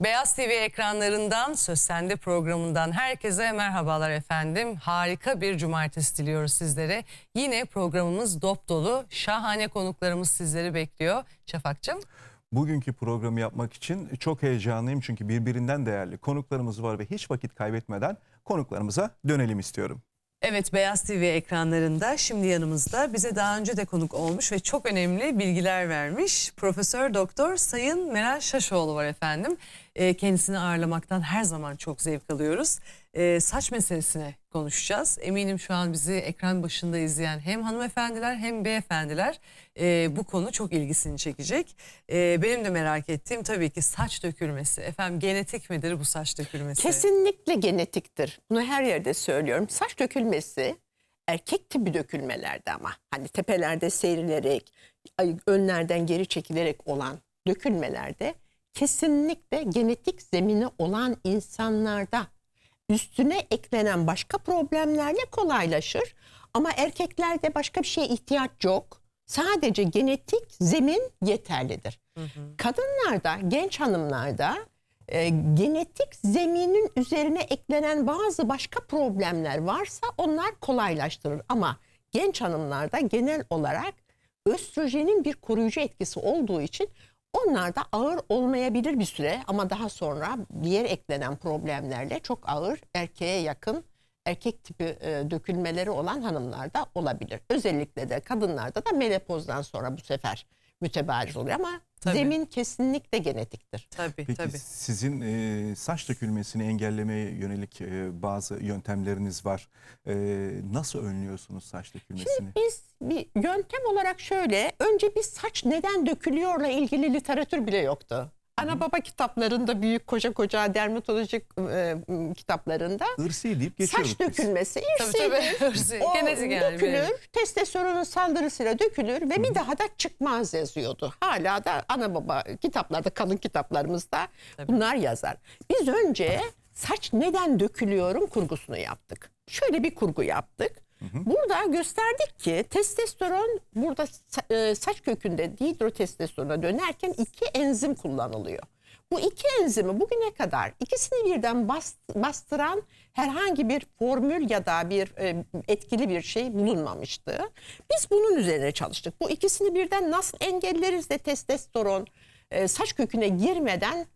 Beyaz TV ekranlarından Söz Sende programından herkese merhabalar efendim. Harika bir cumartesi diliyoruz sizlere. Yine programımız dop dolu. Şahane konuklarımız sizleri bekliyor. Şafak'cığım. Bugünkü programı yapmak için çok heyecanlıyım çünkü birbirinden değerli konuklarımız var ve hiç vakit kaybetmeden konuklarımıza dönelim istiyorum. Evet Beyaz TV ekranlarında şimdi yanımızda bize daha önce de konuk olmuş ve çok önemli bilgiler vermiş Profesör Doktor Sayın Meral Şaşoğlu var efendim. E, kendisini ağırlamaktan her zaman çok zevk alıyoruz e, saç meselesine konuşacağız. Eminim şu an bizi ekran başında izleyen hem hanımefendiler hem beyefendiler e, bu konu çok ilgisini çekecek. E, benim de merak ettiğim tabii ki saç dökülmesi. Efendim genetik midir bu saç dökülmesi? Kesinlikle genetiktir. Bunu her yerde söylüyorum. Saç dökülmesi erkek tipi dökülmelerde ama hani tepelerde seyrilerek, önlerden geri çekilerek olan dökülmelerde kesinlikle genetik zemini olan insanlarda üstüne eklenen başka problemlerle kolaylaşır. Ama erkeklerde başka bir şeye ihtiyaç yok. Sadece genetik zemin yeterlidir. Hı hı. Kadınlarda, genç hanımlarda e, genetik zeminin üzerine eklenen bazı başka problemler varsa onlar kolaylaştırır. Ama genç hanımlarda genel olarak östrojenin bir koruyucu etkisi olduğu için onlar da ağır olmayabilir bir süre ama daha sonra diğer eklenen problemlerle çok ağır erkeğe yakın erkek tipi e, dökülmeleri olan hanımlarda olabilir. Özellikle de kadınlarda da menopozdan sonra bu sefer mütebarız oluyor ama tabii. zemin kesinlikle genetiktir. Tabii Peki, tabii. Sizin e, saç dökülmesini engellemeye yönelik e, bazı yöntemleriniz var. E, nasıl önlüyorsunuz saç dökülmesini? Şimdi biz bir yöntem olarak şöyle önce bir saç neden dökülüyorla ilgili literatür bile yoktu. Ana baba kitaplarında büyük koca koca dermatolojik e, kitaplarında ırsi deyip geçiyoruz. saç biz. dökülmesi Tabii irsi tabii. Hırsı. o Genezi dökülür testosteronun saldırısıyla dökülür ve bir daha da çıkmaz yazıyordu. Hala da ana baba kitaplarda kalın kitaplarımızda Tabii. bunlar yazar. Biz önce saç neden dökülüyorum kurgusunu yaptık. Şöyle bir kurgu yaptık. Burada gösterdik ki testosteron burada e, saç kökünde dihidrotestosterona dönerken iki enzim kullanılıyor. Bu iki enzimi bugüne kadar ikisini birden bastıran herhangi bir formül ya da bir e, etkili bir şey bulunmamıştı. Biz bunun üzerine çalıştık. Bu ikisini birden nasıl engelleriz de testosteron e, saç köküne girmeden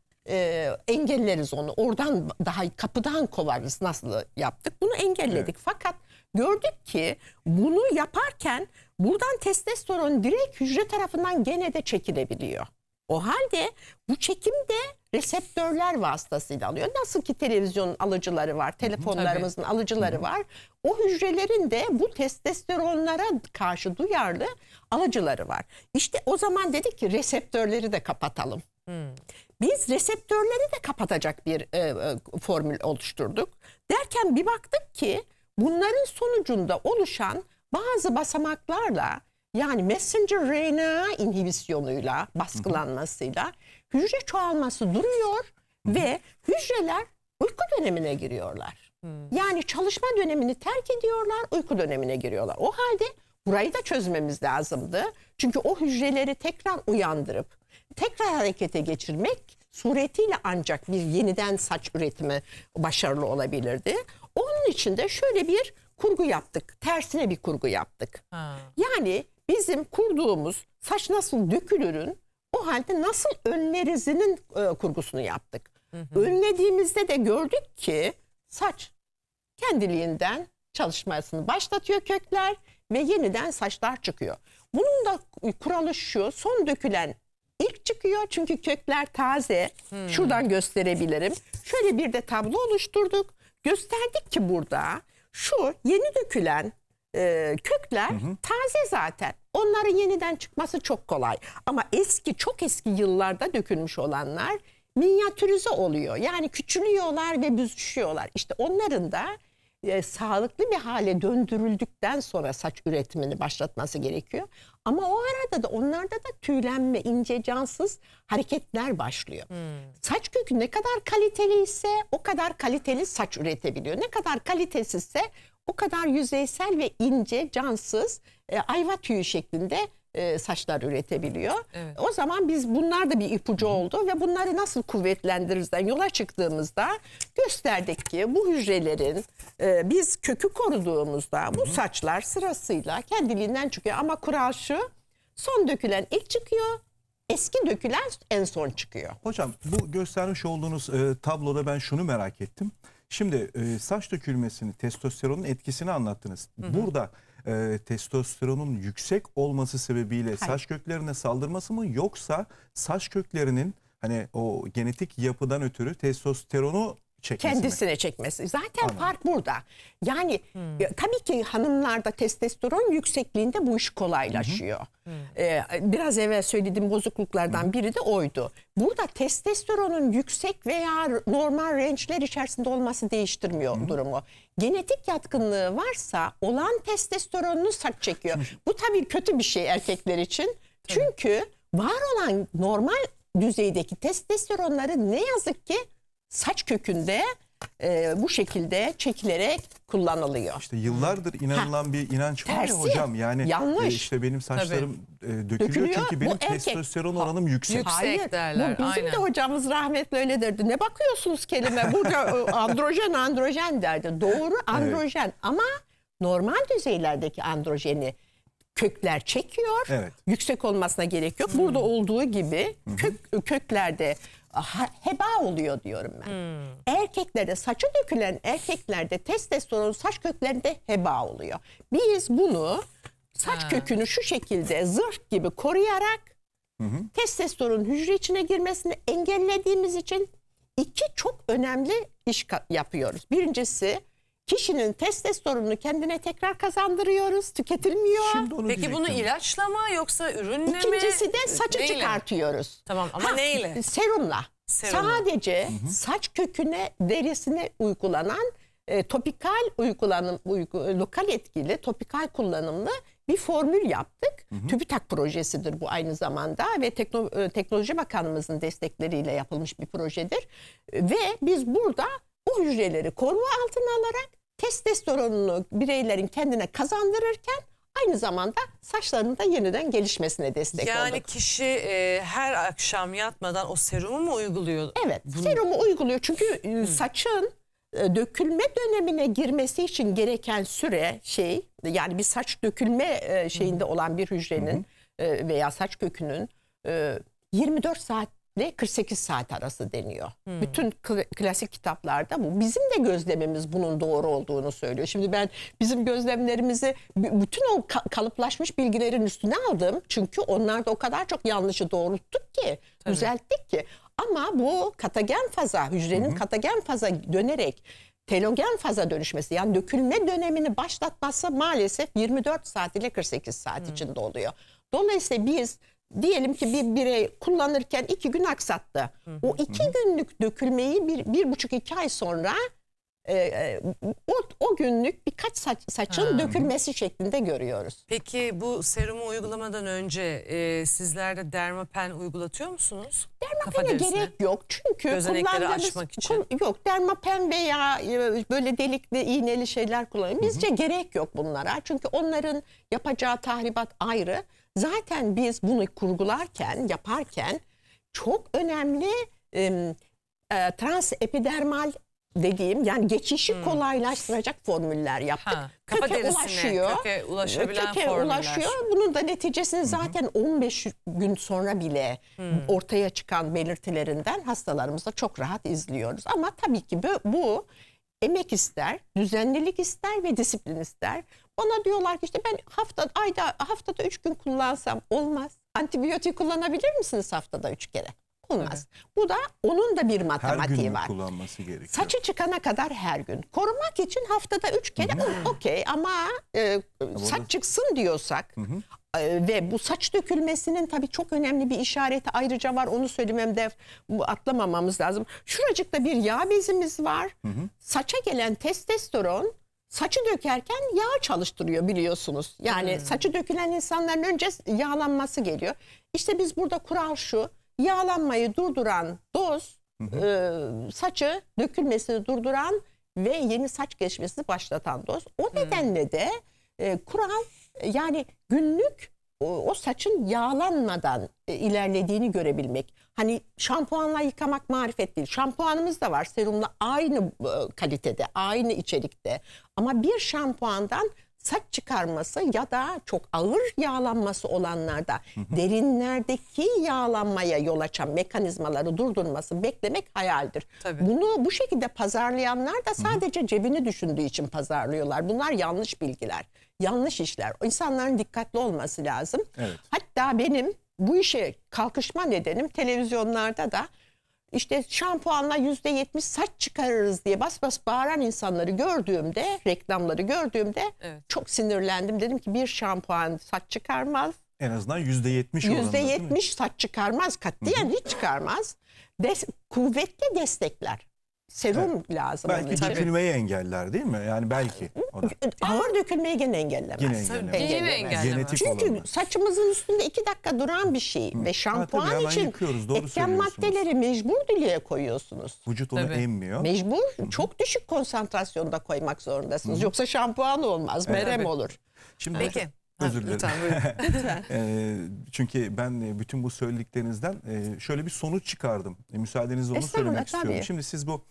engelleriz onu. Oradan daha kapıdan kovarız nasıl yaptık. Bunu engelledik. Evet. Fakat Gördük ki bunu yaparken buradan testosteron direkt hücre tarafından gene de çekilebiliyor. O halde bu çekim de reseptörler vasıtasıyla alıyor. Nasıl ki televizyonun alıcıları var, telefonlarımızın Tabii. alıcıları var. O hücrelerin de bu testosteronlara karşı duyarlı alıcıları var. İşte o zaman dedik ki reseptörleri de kapatalım. Biz reseptörleri de kapatacak bir e, e, formül oluşturduk. Derken bir baktık ki bunların sonucunda oluşan bazı basamaklarla yani messenger RNA inhibisyonuyla baskılanmasıyla hücre çoğalması duruyor ve hücreler uyku dönemine giriyorlar. Hmm. Yani çalışma dönemini terk ediyorlar, uyku dönemine giriyorlar. O halde burayı da çözmemiz lazımdı. Çünkü o hücreleri tekrar uyandırıp tekrar harekete geçirmek suretiyle ancak bir yeniden saç üretimi başarılı olabilirdi. Onun için de şöyle bir kurgu yaptık. Tersine bir kurgu yaptık. Ha. Yani bizim kurduğumuz saç nasıl dökülürün o halde nasıl önlerizinin e, kurgusunu yaptık. Hı hı. Önlediğimizde de gördük ki saç kendiliğinden çalışmasını başlatıyor kökler ve yeniden saçlar çıkıyor. Bunun da kuralı şu son dökülen ilk çıkıyor çünkü kökler taze. Hmm. Şuradan gösterebilirim. Şöyle bir de tablo oluşturduk gösterdik ki burada şu yeni dökülen e, kökler hı hı. taze zaten. Onların yeniden çıkması çok kolay. Ama eski çok eski yıllarda dökülmüş olanlar minyatürize oluyor. Yani küçülüyorlar ve büzüşüyorlar. İşte onların da e, sağlıklı bir hale döndürüldükten sonra saç üretimini başlatması gerekiyor. Ama o arada da onlarda da tüylenme, ince cansız hareketler başlıyor. Hmm. Saç kökü ne kadar kaliteli ise o kadar kaliteli saç üretebiliyor. Ne kadar kalitesizse o kadar yüzeysel ve ince, cansız e, ayva tüyü şeklinde e, saçlar üretebiliyor. Evet. O zaman biz bunlar da bir ipucu oldu ve bunları nasıl kuvvetlendiririzden yola çıktığımızda gösterdik ki bu hücrelerin e, biz kökü koruduğumuzda bu saçlar sırasıyla kendiliğinden çıkıyor ama kural şu son dökülen ilk çıkıyor eski dökülen en son çıkıyor. Hocam bu göstermiş olduğunuz e, tabloda ben şunu merak ettim. Şimdi e, saç dökülmesini, testosteronun etkisini anlattınız. Hı hı. Burada e, testosteronun yüksek olması sebebiyle Hayır. saç köklerine saldırması mı yoksa saç köklerinin hani o genetik yapıdan ötürü testosteronu çekmesi. Kendisine mi? çekmesi. Zaten Anladım. fark burada. Yani hmm. E, tabii ki hanımlarda testosteron yüksekliğinde bu iş kolaylaşıyor. Hmm. Ee, biraz evvel söylediğim bozukluklardan hmm. biri de oydu. Burada testosteronun yüksek veya normal range'ler içerisinde olması değiştirmiyor hmm. durumu. Genetik yatkınlığı varsa olan testosteronunu saç çekiyor. Bu tabii kötü bir şey erkekler için. Çünkü var olan normal düzeydeki testosteronları ne yazık ki saç kökünde e, bu şekilde çekilerek kullanılıyor. İşte yıllardır inanılan ha. bir inanç var Tersi. ya hocam. Yani e, Yanlış. E, işte benim saçlarım e, dökülüyor, dökülüyor çünkü benim erkek. testosteron oranım ha. yüksek. Yüksek derler. Bu bizim Aynen. de hocamız rahmetli öyle derdi. Ne bakıyorsunuz kelime? Burada e, androjen androjen derdi. Doğru androjen evet. ama normal düzeylerdeki androjeni kökler çekiyor. Evet. Yüksek olmasına gerek yok. Burada hmm. olduğu gibi kök köklerde heba oluyor diyorum ben. Hmm. Erkeklerde saçı dökülen erkeklerde testosteron saç köklerinde heba oluyor. Biz bunu saç ha. kökünü şu şekilde zırh gibi koruyarak hı hı. testosteron hücre içine girmesini engellediğimiz için iki çok önemli iş yapıyoruz. Birincisi kişinin testosteronunu kendine tekrar kazandırıyoruz. Tüketilmiyor. Şimdi onu Peki bunu ilaçla mı yoksa ürünle mi? İkincisi de ee, saçı Neyle? çıkartıyoruz. Tamam ama Ha, neyle? Serumla. Serumla. Sadece saç köküne, derisine uygulanan e, topikal uygulanım uygu- lokal etkili, topikal kullanımlı bir formül yaptık. TÜBİTAK projesidir bu aynı zamanda ve e, Teknoloji bakanımızın destekleriyle yapılmış bir projedir. Ve biz burada o hücreleri koruma altına alarak testosteronunu bireylerin kendine kazandırırken aynı zamanda saçlarının da yeniden gelişmesine destek yani olduk. Yani kişi e, her akşam yatmadan o serumu mu uyguluyor? Evet Bunu... serumu uyguluyor çünkü hmm. saçın e, dökülme dönemine girmesi için gereken süre şey yani bir saç dökülme e, şeyinde hmm. olan bir hücrenin hmm. e, veya saç kökünün e, 24 saat ile 48 saat arası deniyor. Hmm. Bütün klasik kitaplarda bu. Bizim de gözlemimiz bunun doğru olduğunu söylüyor. Şimdi ben bizim gözlemlerimizi bütün o kalıplaşmış bilgilerin üstüne aldım. Çünkü onlar da o kadar çok yanlışı doğrulttuk ki, Tabii. düzelttik ki. Ama bu katagen faza, hücrenin Hı katagen faza dönerek telogen faza dönüşmesi yani dökülme dönemini başlatması maalesef 24 saat ile 48 saat Hı içinde oluyor. Dolayısıyla biz diyelim ki bir birey kullanırken iki gün aksattı. O iki günlük dökülmeyi bir, bir buçuk iki ay sonra e, e, o, o günlük birkaç saç, saçın ha. dökülmesi şeklinde görüyoruz. Peki bu serumu uygulamadan önce e, sizler de dermapen uygulatıyor musunuz? Dermapene gerek yok çünkü gözenekleri açmak için. Yok dermapen veya e, böyle delikli iğneli şeyler kullanıyoruz. Bizce Hı -hı. gerek yok bunlara çünkü onların yapacağı tahribat ayrı. Zaten biz bunu kurgularken, yaparken çok önemli e, e, trans epidermal dediğim yani geçişi hmm. kolaylaştıracak formüller yaptık. Ha, köke ulaşıyor. Köke ulaşabilen köke formüller. ulaşıyor. Bunun da neticesini zaten Hı 15 gün sonra bile Hı hmm. ortaya çıkan belirtilerinden hastalarımızda çok rahat izliyoruz. Ama tabii ki bu, bu emek ister, düzenlilik ister ve disiplin ister. Ona diyorlar ki işte ben hafta, ayda, haftada üç gün kullansam olmaz. Antibiyotik kullanabilir misiniz haftada üç kere? Olmaz. Evet. Bu da onun da bir matematiği her gün var. kullanması gerekiyor? Saçı çıkana kadar her gün. Korumak için haftada üç kere okey ama e, saç çıksın diyorsak e, ve bu saç dökülmesinin tabii çok önemli bir işareti ayrıca var. Onu söylememde atlamamamız lazım. Şuracıkta bir yağ bezimiz var. Hı hı. Saça gelen testosteron saçı dökerken yağ çalıştırıyor biliyorsunuz. Yani hmm. saçı dökülen insanların önce yağlanması geliyor. İşte biz burada kural şu. Yağlanmayı durduran doz e, saçı dökülmesini durduran ve yeni saç gelişmesini başlatan doz. O hmm. nedenle de e, kural yani günlük o, o saçın yağlanmadan e, ilerlediğini görebilmek. Hani şampuanla yıkamak marifet değil. Şampuanımız da var serumla aynı e, kalitede, aynı içerikte. Ama bir şampuandan saç çıkarması ya da çok ağır yağlanması olanlarda derinlerdeki yağlanmaya yol açan mekanizmaları durdurması beklemek hayaldir. Tabii. Bunu bu şekilde pazarlayanlar da sadece cebini düşündüğü için pazarlıyorlar. Bunlar yanlış bilgiler, yanlış işler. İnsanların dikkatli olması lazım. Evet. Hatta benim bu işe kalkışma nedenim televizyonlarda da işte şampuanla yüzde yetmiş saç çıkarırız diye bas bas bağıran insanları gördüğümde, reklamları gördüğümde Evet. çok sinirlendim. Dedim ki bir şampuan saç çıkarmaz, En azından yüzde yetmiş yüzde değil yetmiş saç çıkarmaz, katiyen hiç çıkarmaz. Des- kuvvetli destekler. Serum evet. lazım belki onun için. dökülmeyi engeller değil mi? Yani belki. O da. Ağır dökülmeyi gene engellemez. Gene engellemez. Gene engellemez. Genetik Çünkü olanlar. saçımızın üstünde iki dakika duran bir şey. Hı. Ve şampuan ha, için etken maddeleri mecbur dileye koyuyorsunuz. Vücut onu tabii. emmiyor. Mecbur. Hı. Çok düşük konsantrasyonda koymak zorundasınız. Hı. Yoksa şampuan olmaz. Evet. olur. Şimdi Peki. Özür dilerim. Lütfen buyurun. Ee, çünkü ben e, bütün bu söylediklerinizden e, şöyle bir sonuç çıkardım. E, müsaadenizle onu söylemek istiyorum. Şimdi siz bu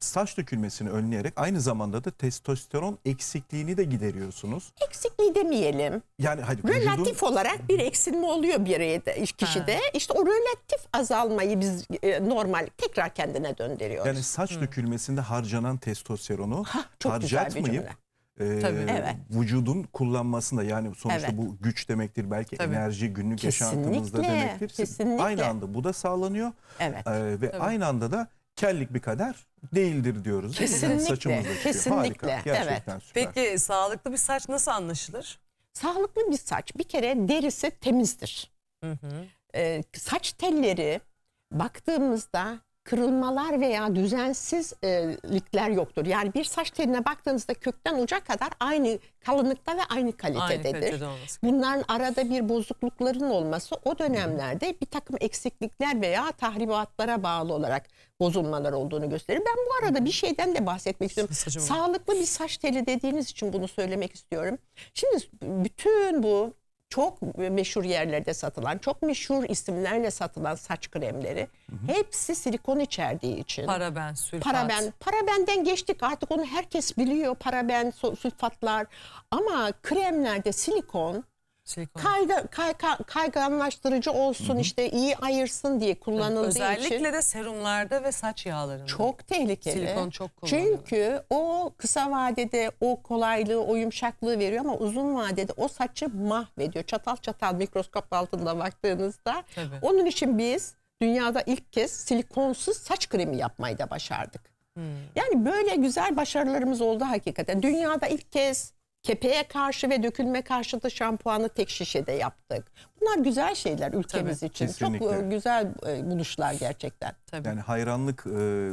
saç dökülmesini önleyerek aynı zamanda da testosteron eksikliğini de gideriyorsunuz. Eksikliği demeyelim. Yani hadi relatif vücudun... olarak bir eksilme oluyor bir kişide. Ha. İşte o relatif azalmayı biz normal tekrar kendine döndürüyoruz. Yani saç Hı. dökülmesinde harcanan testosteronu ha, harcatmayıp e, Evet. vücudun kullanmasında yani sonuçta Evet. bu güç demektir belki Tabii. enerji günlük Kesinlikle, yaşantımızda demektir. kesinlikle. Aynı anda bu da sağlanıyor Evet. E, ve Tabii. aynı anda da kellik bir kader değildir diyoruz. değil Yani Kesinlikle, saçımızda kesinlikle. Harika. Gerçekten süper. Peki sağlıklı bir saç nasıl anlaşılır? Sağlıklı bir saç bir kere derisi temizdir. Ee, saç telleri baktığımızda kırılmalar veya düzensizlikler e, yoktur. Yani bir saç teline baktığınızda kökten uca kadar aynı kalınlıkta ve aynı kalitededir. Aynı kalitede Bunların arada bir bozuklukların olması o dönemlerde bir takım eksiklikler veya tahribatlara bağlı olarak bozulmalar olduğunu gösterir. Ben bu arada bir şeyden de bahsetmek istiyorum. Sağlıklı bir saç teli dediğiniz için bunu söylemek istiyorum. Şimdi bütün bu çok meşhur yerlerde satılan, çok meşhur isimlerle satılan saç kremleri hı hı. hepsi silikon içerdiği için. Paraben, sülfat. Paraben, parabenden geçtik artık onu herkes biliyor. Paraben, sülfatlar ama kremlerde silikon Silikon. Şey Kayda, kay, kay, kayganlaştırıcı olsun Hı -hı. işte iyi ayırsın diye kullanıldığı özellikle için. Özellikle de serumlarda ve saç yağlarında. Çok tehlikeli. Silikon çok kullanılıyor. Çünkü o kısa vadede o kolaylığı, o yumuşaklığı veriyor ama uzun vadede o saçı mahvediyor. Çatal çatal mikroskop altında baktığınızda. Tabii. Onun için biz dünyada ilk kez silikonsuz saç kremi yapmayı da başardık. Hmm. Yani böyle güzel başarılarımız oldu hakikaten. Dünyada ilk kez Kepeğe karşı ve dökülme karşıtı şampuanı tek şişede yaptık. Bunlar güzel şeyler ülkemiz Tabii, için. kesinlikle. Çok e, güzel e, buluşlar gerçekten. Tabii. Yani hayranlık e,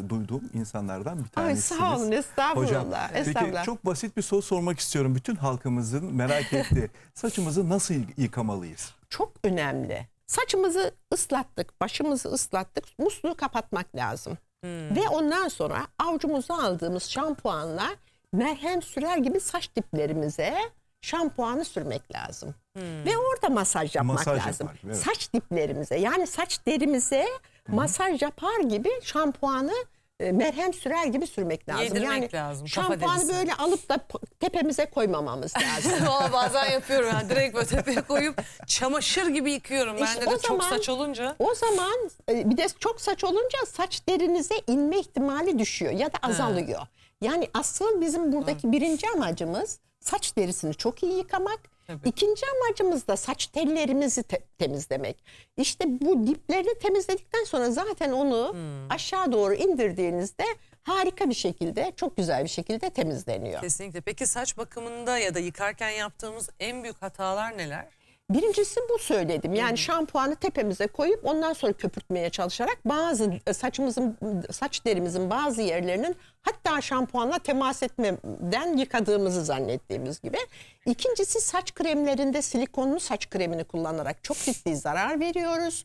duyduğum insanlardan bir Ay tanesiniz. sağ olun estağfurullah. Hocam, peki çok basit bir soru sormak istiyorum. Bütün halkımızın merak ettiği saçımızı nasıl yıkamalıyız? çok önemli. Saçımızı ıslattık, başımızı ıslattık, musluğu kapatmak lazım. Hmm. Ve ondan sonra avcumuza aldığımız şampuanlar merhem sürer gibi saç diplerimize şampuanı sürmek lazım. Hmm. Ve orada masaj yapmak masaj lazım. Yapar, evet. Saç diplerimize yani saç derimize hmm. masaj yapar gibi şampuanı e, merhem sürer gibi sürmek lazım. Yedirmek yani lazım. Şampuanı böyle alıp da tepemize koymamamız lazım. Valla bazen yapıyorum yani direkt böyle tepeye koyup çamaşır gibi yıkıyorum. İşte Bende de zaman, çok saç olunca. O zaman e, bir de çok saç olunca saç derinize inme ihtimali düşüyor ya da azalıyor. Ha. Yani asıl bizim buradaki evet. birinci amacımız saç derisini çok iyi yıkamak. Evet. İkinci amacımız da saç tellerimizi te temizlemek. İşte bu diplerini temizledikten sonra zaten onu hmm. aşağı doğru indirdiğinizde harika bir şekilde, çok güzel bir şekilde temizleniyor. Kesinlikle. Peki saç bakımında ya da yıkarken yaptığımız en büyük hatalar neler? Birincisi bu söyledim. Yani şampuanı tepemize koyup ondan sonra köpürtmeye çalışarak bazı saçımızın saç derimizin bazı yerlerinin hatta şampuanla temas etmeden yıkadığımızı zannettiğimiz gibi. İkincisi saç kremlerinde silikonlu saç kremini kullanarak çok ciddi zarar veriyoruz.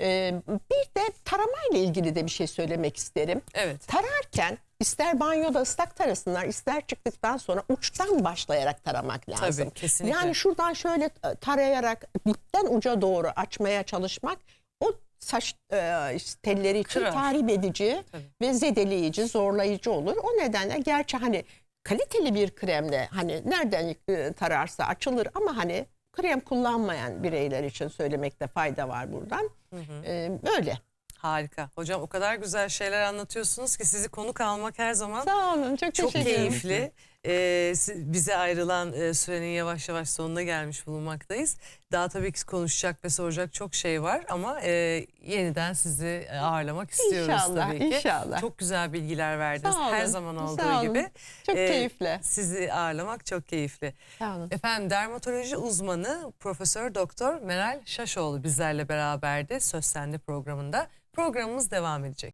Ee, bir de tarama ile ilgili de bir şey söylemek isterim. Evet. Tararken ister banyoda ıslak tarasınlar ister çıktıktan sonra uçtan başlayarak taramak lazım. Tabii kesinlikle. Yani şuradan şöyle e, tarayarak dipten uca doğru açmaya çalışmak o saç e, telleri için Kırar. tahrip edici Tabii. ve zedeleyici, zorlayıcı olur. O nedenle gerçi hani kaliteli bir kremle hani nereden e, tararsa açılır ama hani krem kullanmayan bireyler için söylemekte fayda var buradan. Hı hı. E, böyle. Harika. Hocam o kadar güzel şeyler anlatıyorsunuz ki sizi konuk almak her zaman Sağ olun, çok, çok teşekkür ederim. keyifli e, bize ayrılan e, sürenin yavaş yavaş sonuna gelmiş bulunmaktayız. Daha tabii ki konuşacak ve soracak çok şey var ama e, yeniden sizi e, ağırlamak istiyoruz inşallah, tabii ki. İnşallah. Çok güzel bilgiler verdiniz sağ olun, her zaman olduğu sağ olun. gibi. Çok e, keyifli. Sizi ağırlamak çok keyifli. Sağ olun. Efendim dermatoloji uzmanı Profesör Doktor Meral Şaşoğlu bizlerle beraberdi Söz Sende programında. Programımız devam edecek.